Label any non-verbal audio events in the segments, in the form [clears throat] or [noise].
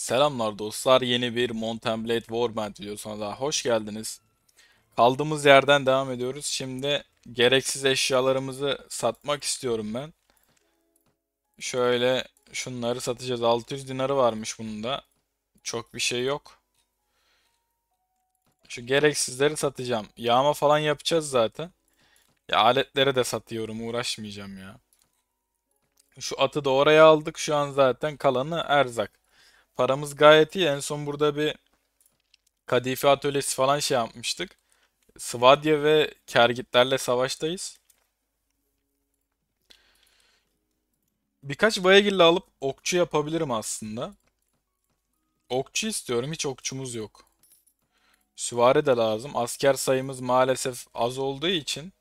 Selamlar dostlar. Yeni bir Mountain Blade Warband videosuna daha hoş geldiniz. Kaldığımız yerden devam ediyoruz. Şimdi gereksiz eşyalarımızı satmak istiyorum ben. Şöyle şunları satacağız. 600 dinarı varmış bunda. Çok bir şey yok. Şu gereksizleri satacağım. Yağma falan yapacağız zaten. Ya aletleri de satıyorum. Uğraşmayacağım ya. Şu atı da oraya aldık. Şu an zaten kalanı erzak. Paramız gayet iyi. En son burada bir kadife atölyesi falan şey yapmıştık. Svadya ve Kergitlerle savaştayız. Birkaç Bayagir'le alıp okçu yapabilirim aslında. Okçu istiyorum. Hiç okçumuz yok. Süvari de lazım. Asker sayımız maalesef az olduğu için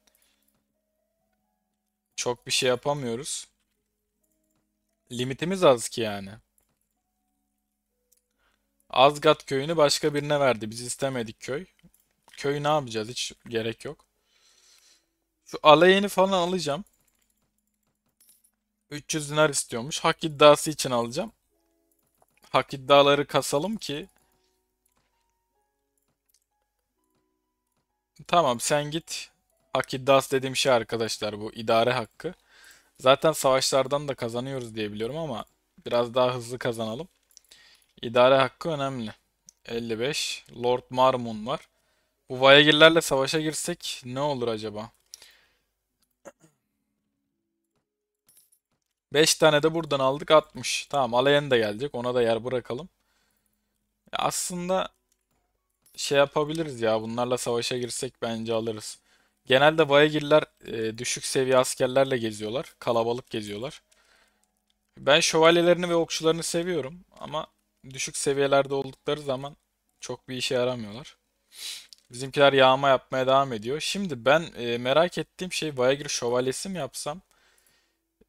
çok bir şey yapamıyoruz. Limitimiz az ki yani. Azgat köyünü başka birine verdi. Biz istemedik köy. Köy ne yapacağız? Hiç gerek yok. Şu alayeni falan alacağım. 300 dinar istiyormuş. Hak iddiası için alacağım. Hak iddiaları kasalım ki. Tamam sen git. Hak iddiası dediğim şey arkadaşlar bu idare hakkı. Zaten savaşlardan da kazanıyoruz diye biliyorum ama biraz daha hızlı kazanalım. İdare hakkı önemli. 55. Lord Marmon var. Bu Vaegirlerle savaşa girsek ne olur acaba? 5 tane de buradan aldık 60. Tamam Alayen de gelecek. Ona da yer bırakalım. Ya aslında şey yapabiliriz ya. Bunlarla savaşa girsek bence alırız. Genelde Vaegirler e, düşük seviye askerlerle geziyorlar. Kalabalık geziyorlar. Ben şövalyelerini ve okçularını seviyorum ama düşük seviyelerde oldukları zaman çok bir işe yaramıyorlar. Bizimkiler yağma yapmaya devam ediyor. Şimdi ben e, merak ettiğim şey Bayagir şövalyesi mi yapsam?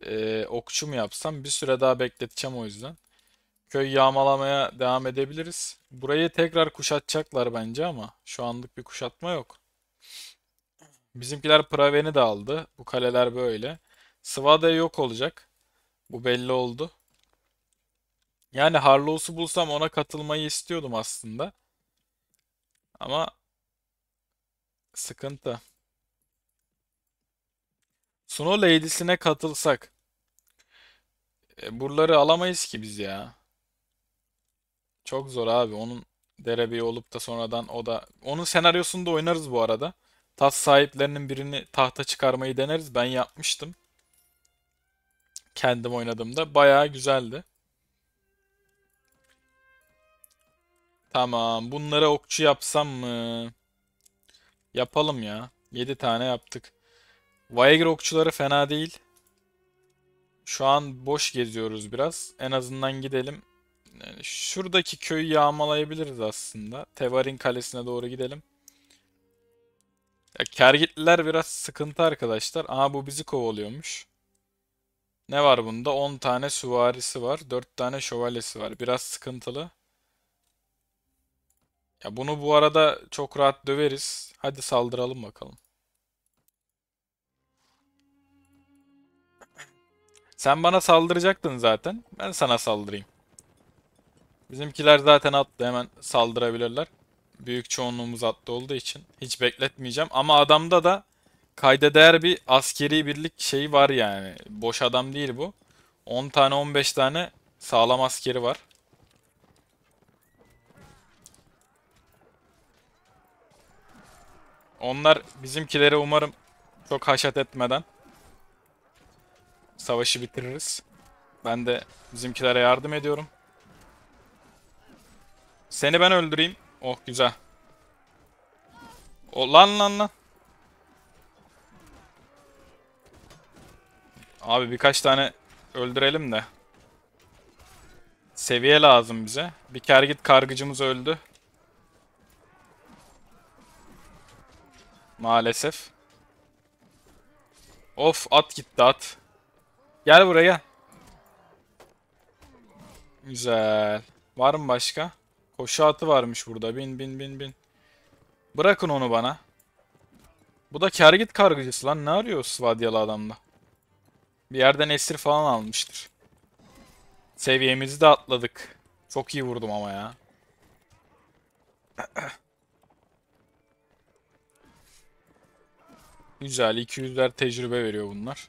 E, okçu mu yapsam? Bir süre daha bekleteceğim o yüzden. Köy yağmalamaya devam edebiliriz. Burayı tekrar kuşatacaklar bence ama şu anlık bir kuşatma yok. Bizimkiler Praven'i de aldı. Bu kaleler böyle. Svade yok olacak. Bu belli oldu. Yani Harlow'su bulsam ona katılmayı istiyordum aslında. Ama sıkıntı. Snow Lady'sine katılsak. E, buraları alamayız ki biz ya. Çok zor abi. Onun derebeyi olup da sonradan o da... Onun senaryosunda oynarız bu arada. Taht sahiplerinin birini tahta çıkarmayı deneriz. Ben yapmıştım. Kendim oynadığımda. Bayağı güzeldi. Tamam. Bunlara okçu yapsam mı? Yapalım ya. 7 tane yaptık. Viagra okçuları fena değil. Şu an boş geziyoruz biraz. En azından gidelim. Yani şuradaki köyü yağmalayabiliriz aslında. Tevarin kalesine doğru gidelim. Ya kergitliler biraz sıkıntı arkadaşlar. Aa bu bizi kovalıyormuş. Ne var bunda? 10 tane süvarisi var. 4 tane şövalyesi var. Biraz sıkıntılı. Ya bunu bu arada çok rahat döveriz. Hadi saldıralım bakalım. Sen bana saldıracaktın zaten. Ben sana saldırayım. Bizimkiler zaten attı hemen saldırabilirler. Büyük çoğunluğumuz attı olduğu için hiç bekletmeyeceğim. Ama adamda da kayda değer bir askeri birlik şeyi var yani. Boş adam değil bu. 10 tane 15 tane sağlam askeri var. Onlar bizimkilere umarım çok haşat etmeden savaşı bitiririz. Ben de bizimkilere yardım ediyorum. Seni ben öldüreyim. Oh güzel. O, lan lan lan. Abi birkaç tane öldürelim de. Seviye lazım bize. Bir kergit kargıcımız öldü. Maalesef. Of at gitti at. Gel buraya Güzel. Var mı başka? Koşu atı varmış burada. Bin bin bin bin. Bırakın onu bana. Bu da kergit kargıcısı lan. Ne arıyor Svadyalı adamla? Bir yerden esir falan almıştır. Seviyemizi de atladık. Çok iyi vurdum ama ya. [clears throat] Güzel 200'ler tecrübe veriyor bunlar.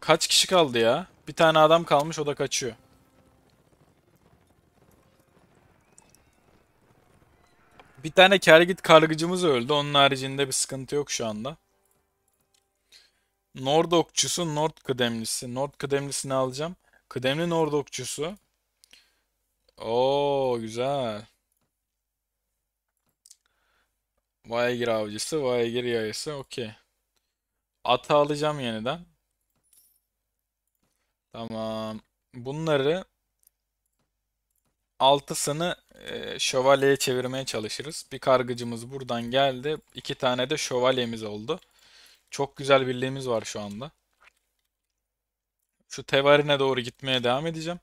Kaç kişi kaldı ya? Bir tane adam kalmış o da kaçıyor. Bir tane kergit kargıcımız öldü. Onun haricinde bir sıkıntı yok şu anda. Nord okçusu, Nord kıdemlisi. Nord kıdemlisini alacağım. Kıdemli Nord okçusu. Oo güzel. Viager avcısı, Viager yayısı. Okey. Ata alacağım yeniden. Tamam. Bunları altısını e, şövalyeye çevirmeye çalışırız. Bir kargıcımız buradan geldi. iki tane de şövalyemiz oldu. Çok güzel birliğimiz var şu anda. Şu Tevarin'e doğru gitmeye devam edeceğim.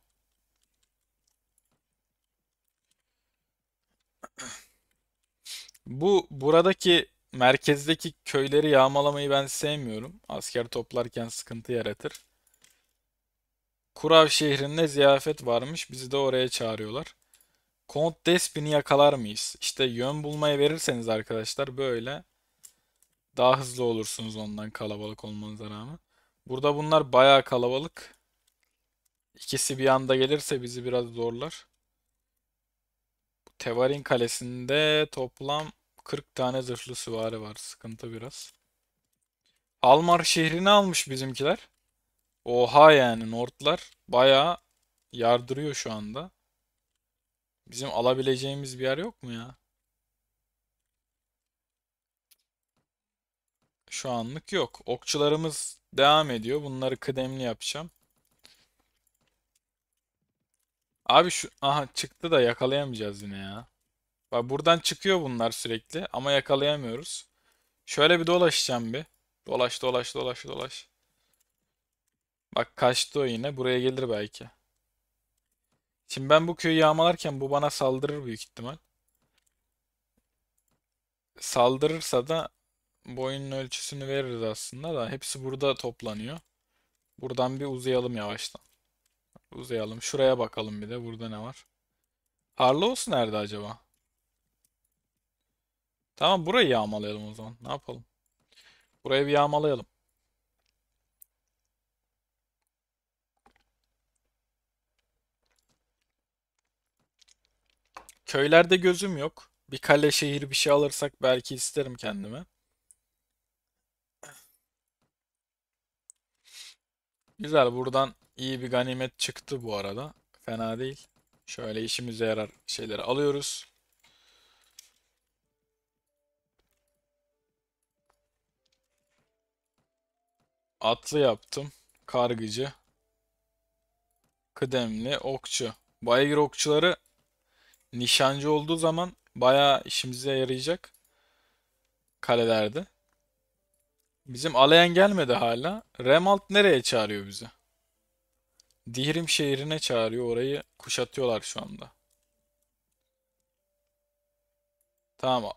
Bu buradaki merkezdeki köyleri yağmalamayı ben sevmiyorum. Asker toplarken sıkıntı yaratır. Kurav şehrinde ziyafet varmış. Bizi de oraya çağırıyorlar. Kont Despin'i yakalar mıyız? İşte yön bulmaya verirseniz arkadaşlar böyle daha hızlı olursunuz ondan kalabalık olmanıza rağmen. Burada bunlar bayağı kalabalık. İkisi bir anda gelirse bizi biraz zorlar. Tevarin kalesinde toplam 40 tane zırhlı süvari var. Sıkıntı biraz. Almar şehrini almış bizimkiler. Oha yani Nordlar bayağı yardırıyor şu anda. Bizim alabileceğimiz bir yer yok mu ya? Şu anlık yok. Okçularımız devam ediyor. Bunları kıdemli yapacağım. Abi şu aha çıktı da yakalayamayacağız yine ya. Bak buradan çıkıyor bunlar sürekli ama yakalayamıyoruz. Şöyle bir dolaşacağım bir. Dolaş dolaş dolaş dolaş. Bak kaçtı o yine. Buraya gelir belki. Şimdi ben bu köyü yağmalarken bu bana saldırır büyük ihtimal. Saldırırsa da boyunun ölçüsünü veririz aslında da. Hepsi burada toplanıyor. Buradan bir uzayalım yavaştan. Uzayalım. Şuraya bakalım bir de. Burada ne var? Harlaus nerede acaba? Tamam burayı yağmalayalım o zaman. Ne yapalım? Burayı bir yağmalayalım. Köylerde gözüm yok. Bir kale şehir bir şey alırsak belki isterim kendime. Güzel buradan İyi bir ganimet çıktı bu arada. Fena değil. Şöyle işimize yarar şeyleri alıyoruz. Atlı yaptım. Kargıcı. Kıdemli okçu. Baygir okçuları nişancı olduğu zaman bayağı işimize yarayacak kalelerde. Bizim Alayan gelmedi hala. Remalt nereye çağırıyor bizi? Dihrim şehrine çağırıyor. Orayı kuşatıyorlar şu anda. Tamam.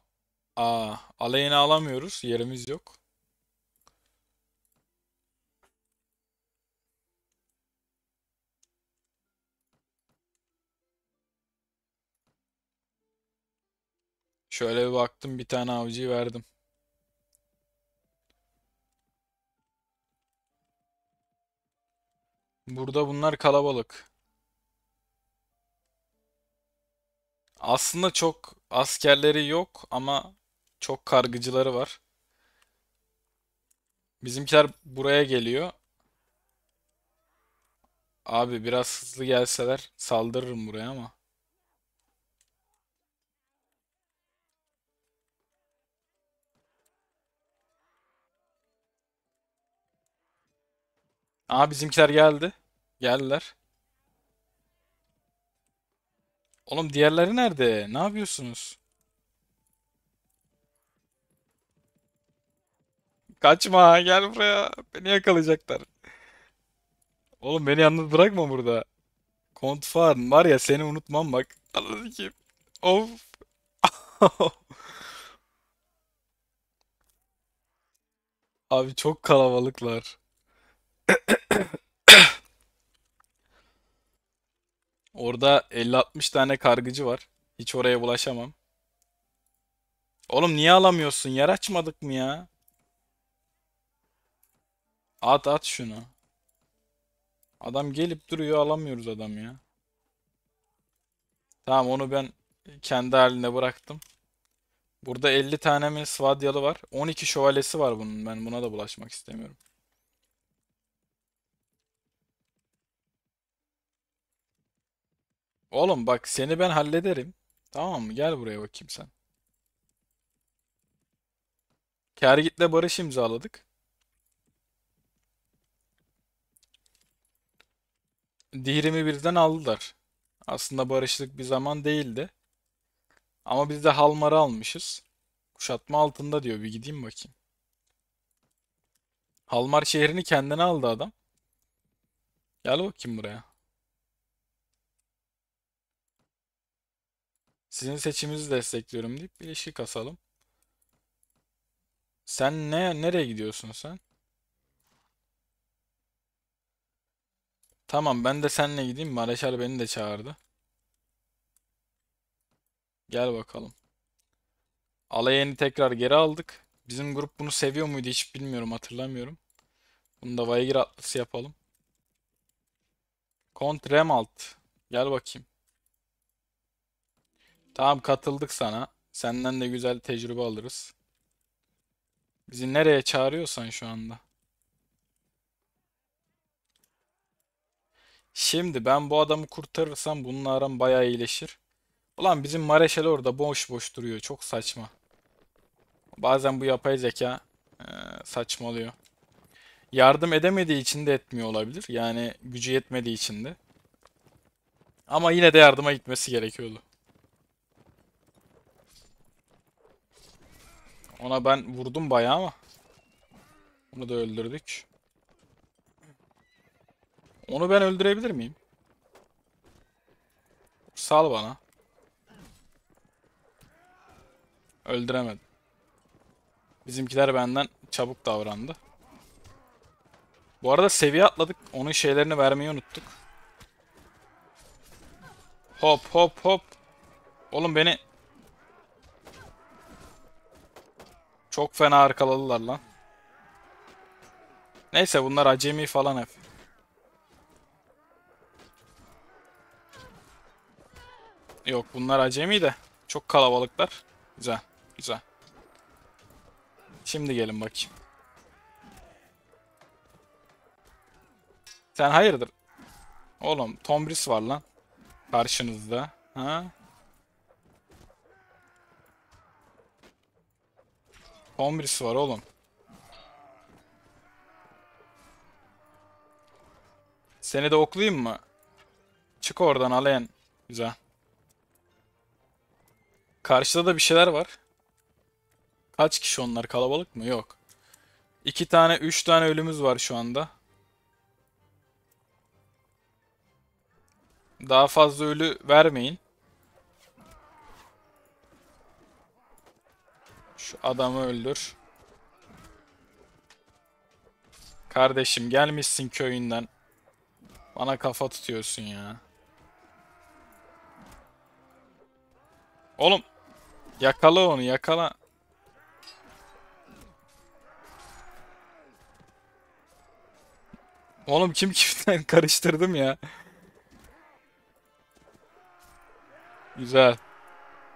Aa, aleyhine alamıyoruz. Yerimiz yok. Şöyle bir baktım bir tane avcıyı verdim. Burada bunlar kalabalık. Aslında çok askerleri yok ama çok kargıcıları var. Bizimkiler buraya geliyor. Abi biraz hızlı gelseler saldırırım buraya ama. Aa bizimkiler geldi. Geldiler. Oğlum diğerleri nerede? Ne yapıyorsunuz? Kaçma gel buraya. Beni yakalayacaklar. Oğlum beni yalnız bırakma burada. Kontfarn var ya seni unutmam bak. Anladın ki. Of. [laughs] Abi çok kalabalıklar. Orada 50-60 tane kargıcı var. Hiç oraya bulaşamam. Oğlum niye alamıyorsun? Yer açmadık mı ya? At at şunu. Adam gelip duruyor alamıyoruz adam ya. Tamam onu ben kendi haline bıraktım. Burada 50 tane mi Svadyalı var. 12 şövalyesi var bunun. Ben buna da bulaşmak istemiyorum. Oğlum bak seni ben hallederim. Tamam mı? Gel buraya bakayım sen. Kergit'le barış imzaladık. Dihrim'i birden aldılar. Aslında barışlık bir zaman değildi. Ama biz de Halmar'ı almışız. Kuşatma altında diyor. Bir gideyim bakayım. Halmar şehrini kendine aldı adam. Gel bakayım buraya. Sizin seçiminizi destekliyorum deyip bir ilişki kasalım. Sen ne nereye gidiyorsun sen? Tamam ben de seninle gideyim. Mareşal beni de çağırdı. Gel bakalım. Alayeni tekrar geri aldık. Bizim grup bunu seviyor muydu hiç bilmiyorum hatırlamıyorum. Bunu da Vaygir atlısı yapalım. Kontremalt. Gel bakayım. Tamam katıldık sana. Senden de güzel tecrübe alırız. Bizi nereye çağırıyorsan şu anda. Şimdi ben bu adamı kurtarırsam bununla aram bayağı iyileşir. Ulan bizim Mareşal orada boş boş duruyor. Çok saçma. Bazen bu yapay zeka e, saçmalıyor. Yardım edemediği için de etmiyor olabilir. Yani gücü yetmediği için de. Ama yine de yardıma gitmesi gerekiyordu. Ona ben vurdum bayağı ama. Onu da öldürdük. Onu ben öldürebilir miyim? Sal bana. Öldüremedim. Bizimkiler benden çabuk davrandı. Bu arada seviye atladık. Onun şeylerini vermeyi unuttuk. Hop hop hop. Oğlum beni Çok fena arkaladılar lan. Neyse bunlar acemi falan hep. Yok bunlar acemi de. Çok kalabalıklar. Güzel. Güzel. Şimdi gelin bakayım. Sen hayırdır? Oğlum Tombris var lan. Karşınızda. Ha? 11'si var oğlum. Seni de oklayayım mı? Çık oradan Alen. Güzel. Karşıda da bir şeyler var. Kaç kişi onlar? Kalabalık mı? Yok. İki tane, üç tane ölümüz var şu anda. Daha fazla ölü vermeyin. Şu adamı öldür. Kardeşim gelmişsin köyünden. Bana kafa tutuyorsun ya. Oğlum. Yakala onu yakala. Oğlum kim kimden [laughs] karıştırdım ya. Güzel.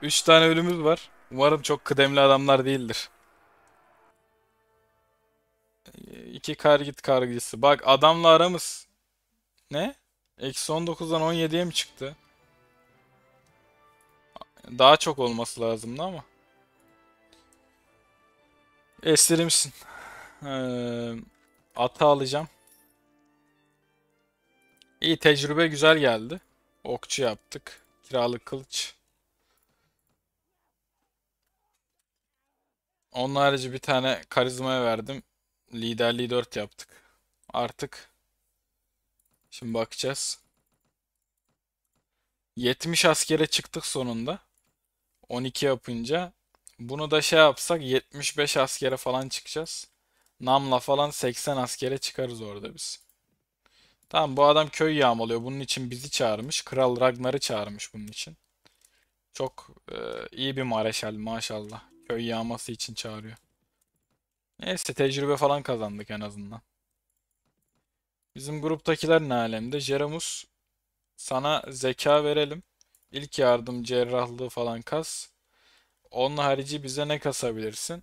3 tane ölümüz var. Umarım çok kıdemli adamlar değildir. İki kar kargit kargıcısı. Bak adamla aramız. Ne? Eksi 19'dan 17'ye mi çıktı? Daha çok olması lazımdı ama. Eslerimsin. Ee, atı alacağım. İyi tecrübe güzel geldi. Okçu yaptık. Kiralık kılıç. Onun harici bir tane karizmaya verdim. Liderliği 4 yaptık. Artık şimdi bakacağız. 70 askere çıktık sonunda. 12 yapınca. Bunu da şey yapsak 75 askere falan çıkacağız. Namla falan 80 askere çıkarız orada biz. Tamam bu adam köy yağmalıyor. Bunun için bizi çağırmış. Kral Ragnar'ı çağırmış bunun için. Çok e, iyi bir mareşal maşallah köy yağması için çağırıyor. Neyse tecrübe falan kazandık en azından. Bizim gruptakiler ne alemde? Jeremus sana zeka verelim. İlk yardım cerrahlığı falan kas. Onun harici bize ne kasabilirsin?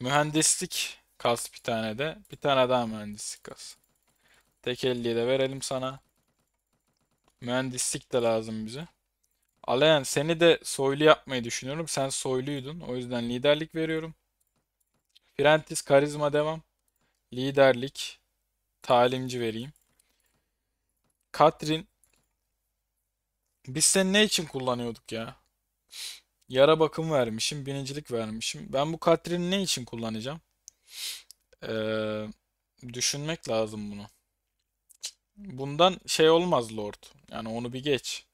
Mühendislik kas bir tane de. Bir tane daha mühendislik kas. Tek 50'yi de verelim sana. Mühendislik de lazım bize. Alayan seni de soylu yapmayı düşünüyorum. Sen soyluydun. O yüzden liderlik veriyorum. Frentis karizma devam. Liderlik. Talimci vereyim. Katrin. Biz seni ne için kullanıyorduk ya? Yara bakım vermişim. Binicilik vermişim. Ben bu Katrin'i ne için kullanacağım? Ee, düşünmek lazım bunu. Bundan şey olmaz Lord. Yani onu bir geç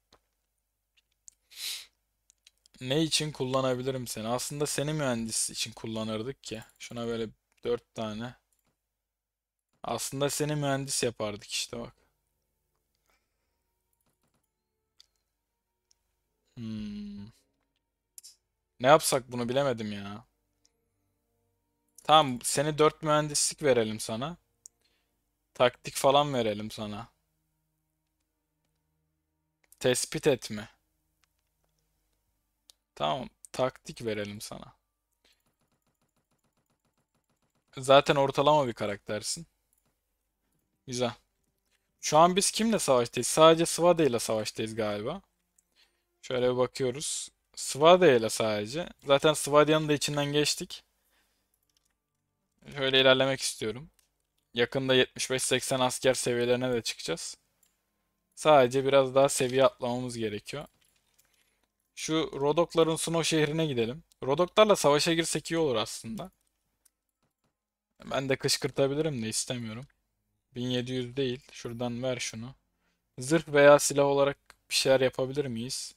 ne için kullanabilirim seni? Aslında seni mühendis için kullanırdık ki. Şuna böyle dört tane. Aslında seni mühendis yapardık işte bak. Hmm. Ne yapsak bunu bilemedim ya. Tamam seni dört mühendislik verelim sana. Taktik falan verelim sana. Tespit etme. Tamam. Taktik verelim sana. Zaten ortalama bir karaktersin. Güzel. Şu an biz kimle savaştayız? Sadece Svade ile savaştayız galiba. Şöyle bir bakıyoruz. Svade ile sadece. Zaten Svade'nin da içinden geçtik. Şöyle ilerlemek istiyorum. Yakında 75-80 asker seviyelerine de çıkacağız. Sadece biraz daha seviye atlamamız gerekiyor. Şu Rodokların Snow şehrine gidelim. Rodoklarla savaşa girsek iyi olur aslında. Ben de kışkırtabilirim de istemiyorum. 1700 değil. Şuradan ver şunu. Zırh veya silah olarak bir şeyler yapabilir miyiz?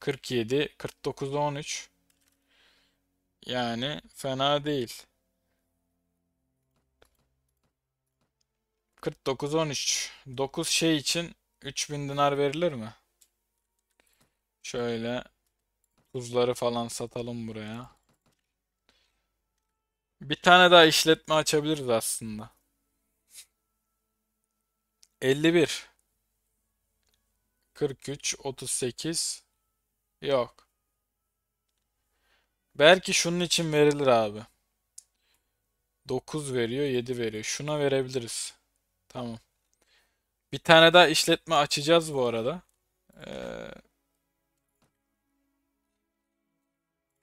47, 49, 13. Yani fena değil. 49, 13. 9 şey için 3000 dinar verilir mi? Şöyle tuzları falan satalım buraya. Bir tane daha işletme açabiliriz aslında. 51 43 38 Yok. Belki şunun için verilir abi. 9 veriyor, 7 veriyor. Şuna verebiliriz. Tamam. Bir tane daha işletme açacağız bu arada. Ee,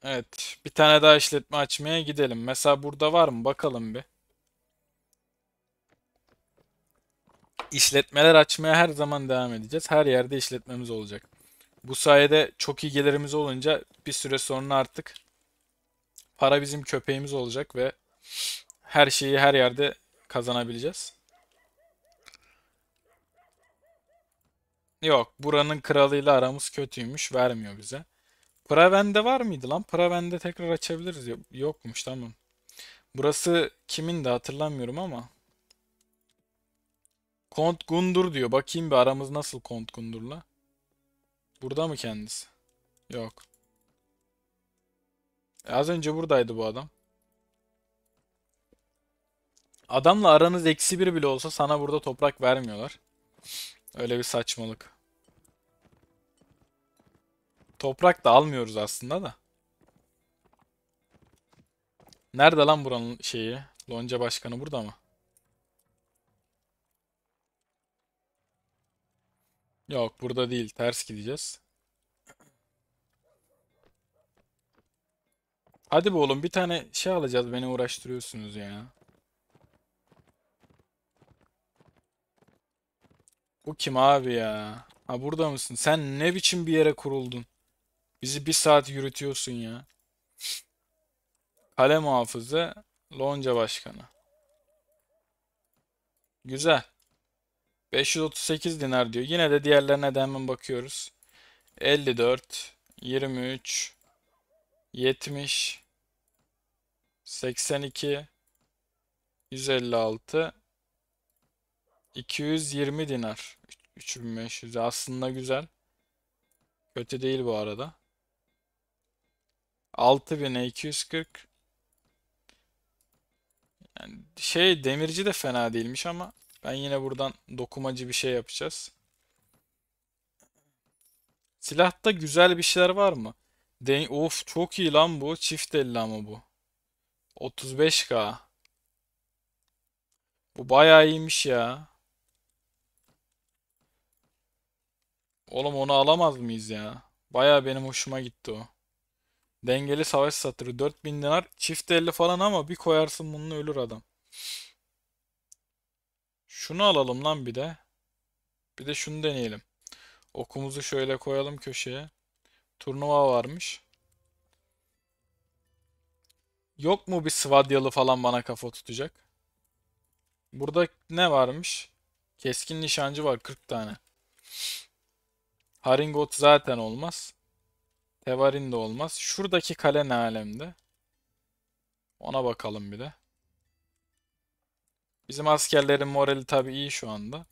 Evet. Bir tane daha işletme açmaya gidelim. Mesela burada var mı? Bakalım bir. İşletmeler açmaya her zaman devam edeceğiz. Her yerde işletmemiz olacak. Bu sayede çok iyi gelirimiz olunca bir süre sonra artık para bizim köpeğimiz olacak ve her şeyi her yerde kazanabileceğiz. Yok, buranın kralıyla aramız kötüymüş, vermiyor bize. Praven'de var mıydı lan? Praven'de tekrar açabiliriz. Yokmuş tamam. Burası kimin de hatırlamıyorum ama. Kont Gundur diyor. Bakayım bir aramız nasıl Kont Gundur'la. Burada mı kendisi? Yok. E az önce buradaydı bu adam. Adamla aranız eksi bir bile olsa sana burada toprak vermiyorlar. Öyle bir saçmalık. Toprak da almıyoruz aslında da. Nerede lan buranın şeyi? Lonca başkanı burada mı? Yok burada değil. Ters gideceğiz. Hadi be oğlum bir tane şey alacağız. Beni uğraştırıyorsunuz ya. Bu kim abi ya? Ha burada mısın? Sen ne biçim bir yere kuruldun? Bizi bir saat yürütüyorsun ya. Kale hafızı, lonca başkanı. Güzel. 538 dinar diyor. Yine de diğerlerine de hemen bakıyoruz. 54, 23, 70, 82, 156, 220 dinar. 3500 aslında güzel. Kötü değil bu arada. 6000'e 240. Yani şey demirci de fena değilmiş ama ben yine buradan dokumacı bir şey yapacağız. Silahta güzel bir şeyler var mı? De of çok iyi lan bu. Çift elli ama bu. 35k. Bu bayağı iyiymiş ya. Oğlum onu alamaz mıyız ya? Bayağı benim hoşuma gitti o. Dengeli savaş satırı 4000 dinar. Çift 50 falan ama bir koyarsın bununla ölür adam. Şunu alalım lan bir de. Bir de şunu deneyelim. Okumuzu şöyle koyalım köşeye. Turnuva varmış. Yok mu bir Svadyalı falan bana kafa tutacak? Burada ne varmış? Keskin nişancı var 40 tane. Haringot zaten olmaz. Tevarin de olmaz. Şuradaki kale ne alemde? Ona bakalım bir de. Bizim askerlerin morali tabii iyi şu anda.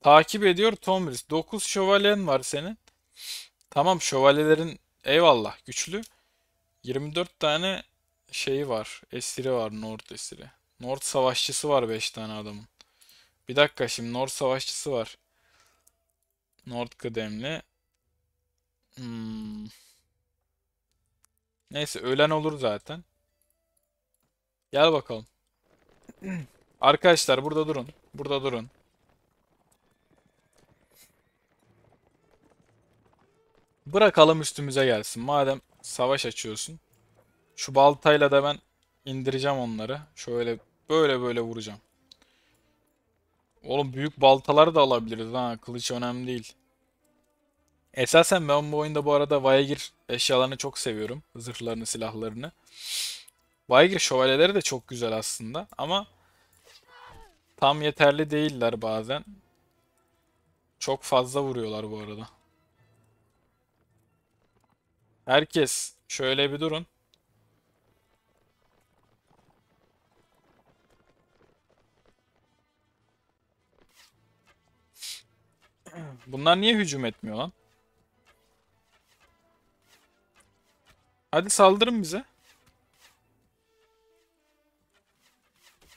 Takip ediyor Tomris. 9 şövalyen var senin. Tamam şövalyelerin eyvallah güçlü. 24 tane şeyi var. Esiri var Nord esiri. Nord savaşçısı var 5 tane adamın. Bir dakika şimdi North savaşçısı var. Nord kıdemli. Hmm. Neyse öğlen olur zaten. Gel bakalım. [clears throat] Arkadaşlar burada durun. Burada durun. Bırakalım üstümüze gelsin. Madem savaş açıyorsun. Şu baltayla da ben indireceğim onları. Şöyle böyle böyle vuracağım. Oğlum büyük baltalar da alabiliriz ha. Kılıç önemli değil. Esasen ben bu oyunda bu arada Vaygir eşyalarını çok seviyorum. Zırhlarını, silahlarını. Vaygir şövalyeleri de çok güzel aslında ama tam yeterli değiller bazen. Çok fazla vuruyorlar bu arada. Herkes şöyle bir durun. Bunlar niye hücum etmiyor lan? Hadi saldırın bize.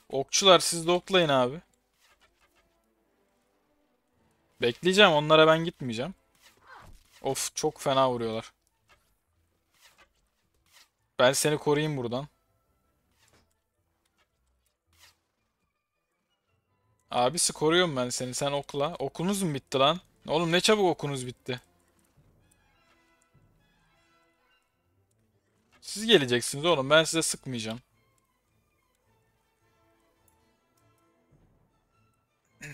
Okçular siz de oklayın abi. Bekleyeceğim. Onlara ben gitmeyeceğim. Of çok fena vuruyorlar. Ben seni koruyayım buradan. Abisi koruyorum ben seni. Sen okla. Okunuz mu bitti lan? Oğlum ne çabuk okunuz bitti. Siz geleceksiniz oğlum ben size sıkmayacağım. [clears throat]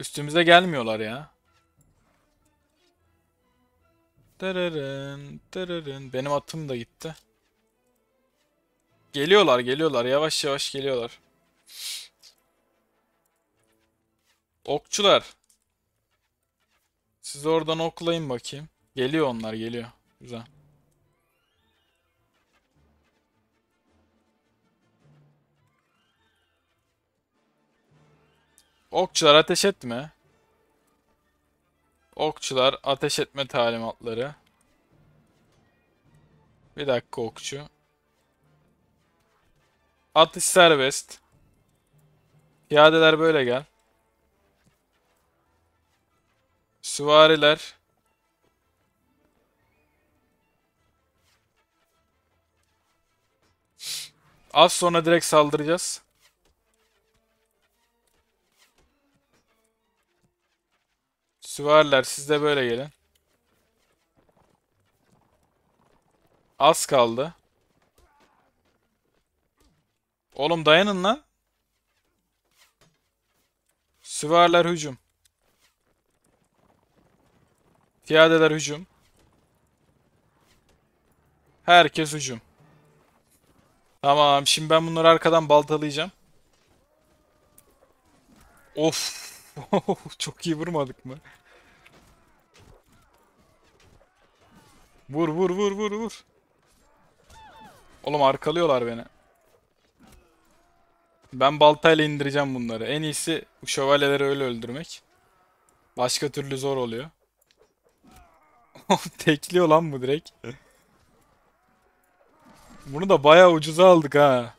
Üstümüze gelmiyorlar ya. Tırırın, tırırın. Benim atım da gitti. Geliyorlar, geliyorlar. Yavaş yavaş geliyorlar. Okçular. Siz oradan oklayın bakayım. Geliyor onlar geliyor. Güzel. Okçular ateş etme. Okçular ateş etme talimatları. Bir dakika okçu. Atış serbest. Piyadeler böyle gel. Süvariler. Az sonra direkt saldıracağız. Süvariler siz de böyle gelin. Az kaldı. Oğlum dayanın lan. Süvariler hücum. Piyadeler hücum. Herkes hücum. Tamam şimdi ben bunları arkadan baltalayacağım. Of. [laughs] Çok iyi vurmadık mı? Vur vur vur vur vur. Oğlum arkalıyorlar beni. Ben baltayla indireceğim bunları. En iyisi bu şövalyeleri öyle öldürmek. Başka türlü zor oluyor. [laughs] Tekliyor lan bu direkt. Bunu da bayağı ucuza aldık ha.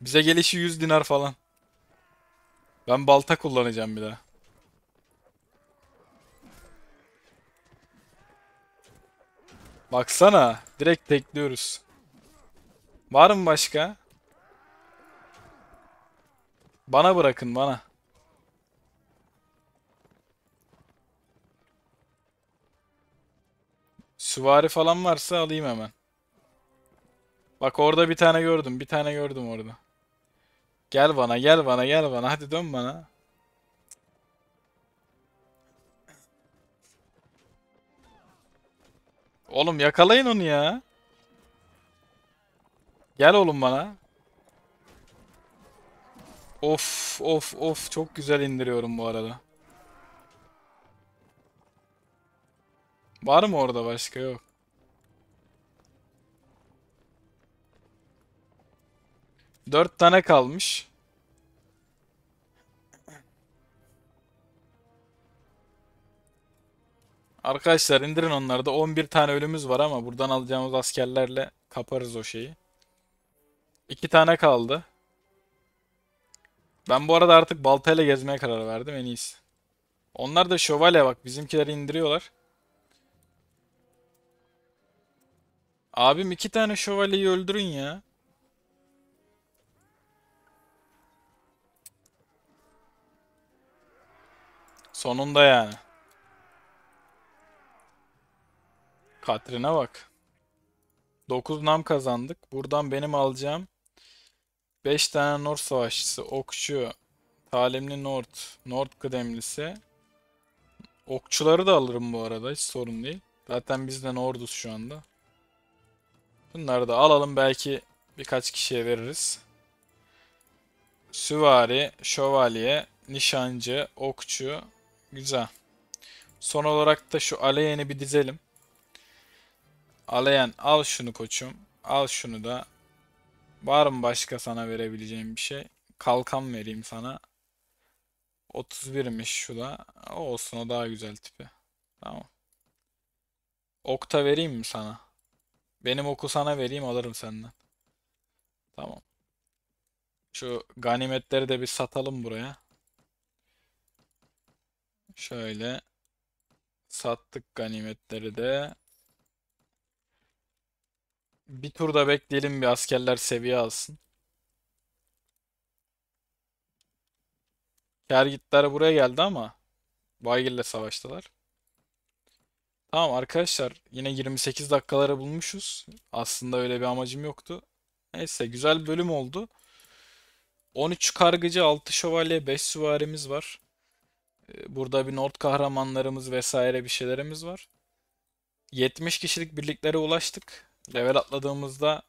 Bize gelişi 100 dinar falan. Ben balta kullanacağım bir daha. Baksana. Direkt tekliyoruz. Var mı başka? Bana bırakın bana. Süvari falan varsa alayım hemen. Bak orada bir tane gördüm. Bir tane gördüm orada. Gel bana, gel bana, gel bana. Hadi dön bana. Oğlum yakalayın onu ya. Gel oğlum bana. Of of of çok güzel indiriyorum bu arada. Var mı orada başka yok. Dört tane kalmış. Arkadaşlar indirin onları da. 11 tane ölümüz var ama buradan alacağımız askerlerle kaparız o şeyi. İki tane kaldı. Ben bu arada artık baltayla gezmeye karar verdim en iyisi. Onlar da şövalye bak bizimkileri indiriyorlar. Abim iki tane şövalyeyi öldürün ya. Sonunda yani. Katrin'e bak. 9 nam kazandık. Buradan benim alacağım 5 tane Nord savaşçısı, okçu, talimli Nord, Nord kıdemlisi. Okçuları da alırım bu arada hiç sorun değil. Zaten bizden orduz şu anda. Bunları da alalım belki birkaç kişiye veririz. Süvari, şövalye, nişancı, okçu, Güzel. Son olarak da şu Aleyen'i bir dizelim. Aleyen al şunu koçum. Al şunu da. Var mı başka sana verebileceğim bir şey? Kalkan vereyim sana. 31'miş şu da. O olsun o daha güzel tipi. Tamam. Okta vereyim mi sana? Benim oku sana vereyim alırım senden. Tamam. Şu ganimetleri de bir satalım buraya. Şöyle sattık ganimetleri de. Bir turda bekleyelim bir askerler seviye alsın. Kergitler buraya geldi ama Baygil'le savaştılar. Tamam arkadaşlar yine 28 dakikalara bulmuşuz. Aslında öyle bir amacım yoktu. Neyse güzel bölüm oldu. 13 kargıcı, 6 şövalye, 5 süvarimiz var. Ee, burada bir Nord kahramanlarımız vesaire bir şeylerimiz var. 70 kişilik birliklere ulaştık. Level atladığımızda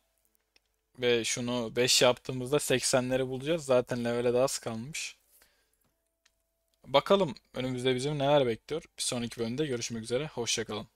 ve şunu 5 yaptığımızda 80'leri bulacağız. Zaten levele daha az kalmış. Bakalım önümüzde bizim neler bekliyor. Bir sonraki bölümde görüşmek üzere. Hoşçakalın.